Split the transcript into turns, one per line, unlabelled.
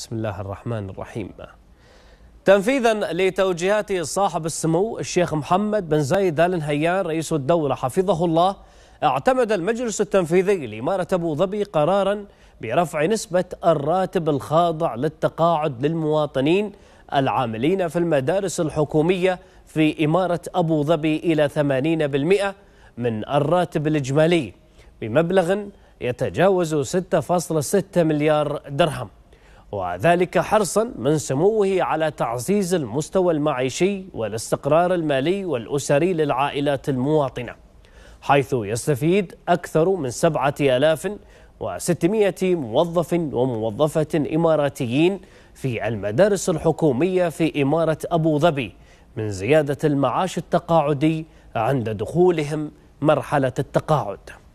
بسم الله الرحمن الرحيم
تنفيذا لتوجيهات صاحب السمو الشيخ محمد بن زايد آل نهيان رئيس الدولة حفظه الله اعتمد المجلس التنفيذي لإمارة أبو ظبي قرارا برفع نسبة الراتب الخاضع للتقاعد للمواطنين العاملين في المدارس الحكومية في إمارة أبو ظبي إلى 80% من الراتب الإجمالي بمبلغ يتجاوز 6.6 مليار درهم وذلك حرصا من سموه على تعزيز المستوى المعيشي والاستقرار المالي والأسري للعائلات المواطنة حيث يستفيد أكثر من سبعة آلاف وستمائة موظف وموظفة إماراتيين في المدارس الحكومية في إمارة أبو ظبي من زيادة المعاش التقاعدي عند دخولهم مرحلة التقاعد